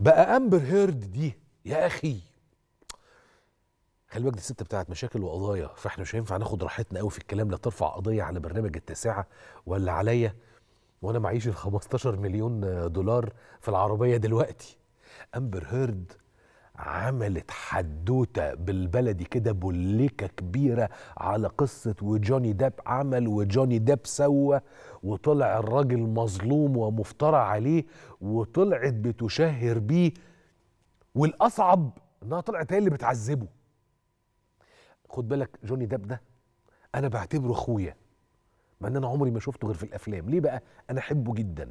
بقى امبر هيرد دي يا اخي خلي بالك دي الست بتاعت مشاكل وقضايا فاحنا مش هينفع ناخد راحتنا قوي في الكلام لا ترفع قضيه على برنامج التاسعه ولا عليا وانا معيش ال 15 مليون دولار في العربيه دلوقتي امبر هيرد عملت حدوته بالبلدي كده بوليكة كبيره على قصه وجوني داب عمل وجوني داب سوى وطلع الراجل مظلوم ومفترى عليه وطلعت بتشهر بيه والاصعب انها طلعت هي اللي بتعذبه خد بالك جوني داب ده انا بعتبره اخويا مع ان انا عمري ما شفته غير في الافلام ليه بقى انا احبه جدا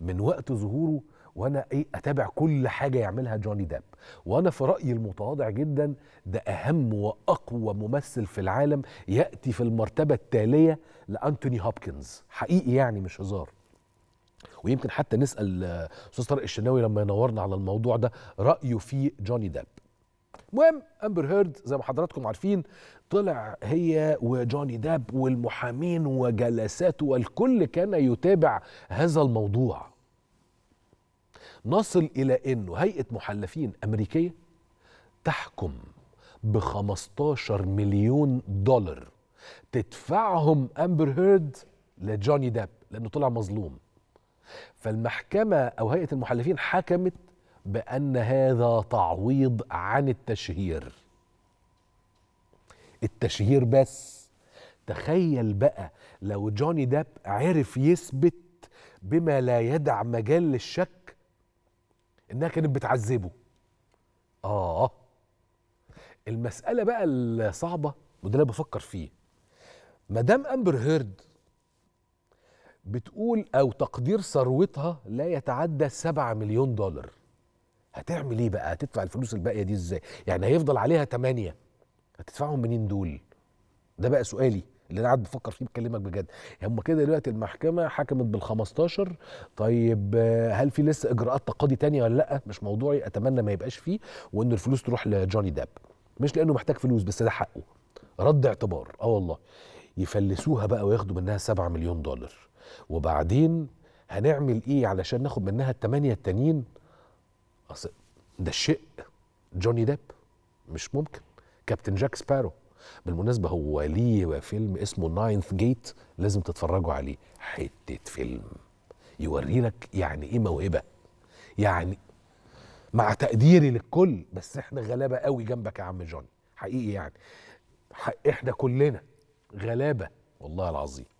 من وقت ظهوره وانا ايه اتابع كل حاجه يعملها جوني داب وانا في رايي المتواضع جدا ده اهم واقوى ممثل في العالم ياتي في المرتبه التاليه لانتوني هوبكنز حقيقي يعني مش هزار ويمكن حتى نسال آه، استاذ طارق الشناوي لما ينورنا على الموضوع ده رايه في جوني داب المهم امبر هيرد زي ما حضراتكم عارفين طلع هي وجوني داب والمحامين وجلساته والكل كان يتابع هذا الموضوع نصل الى انه هيئه محلفين امريكيه تحكم ب 15 مليون دولار تدفعهم امبر هيرد لجوني داب لانه طلع مظلوم فالمحكمه او هيئه المحلفين حكمت بأن هذا تعويض عن التشهير التشهير بس تخيل بقى لو جوني داب عرف يثبت بما لا يدع مجال للشك انها كانت بتعذبه اه المساله بقى الصعبه وده اللي بفكر فيه مدام امبر هيرد بتقول او تقدير ثروتها لا يتعدى 7 مليون دولار هتعمل ايه بقى هتدفع الفلوس الباقيه دي ازاي يعني هيفضل عليها 8 هتدفعهم منين دول ده بقى سؤالي اللي انا قاعد بفكر فيه بكلمك بجد هم كده دلوقتي المحكمه حكمت بال15 طيب آه، هل في لسه اجراءات تقاضي تانية ولا لا مش موضوعي اتمنى ما يبقاش فيه وان الفلوس تروح لجوني داب مش لانه محتاج فلوس بس ده حقه رد اعتبار اه والله يفلسوها بقى وياخدوا منها 7 مليون دولار وبعدين هنعمل ايه علشان ناخد منها الثمانيه التانيين اصل ده الشيء جوني ديب مش ممكن كابتن جاك سبارو بالمناسبة هو ليه فيلم اسمه ناينث جيت لازم تتفرجوا عليه حتة فيلم يوري لك يعني ايه موهبة يعني مع تقديري للكل بس احنا غلابة قوي جنبك يا عم جوني حقيقي يعني احنا كلنا غلابة والله العظيم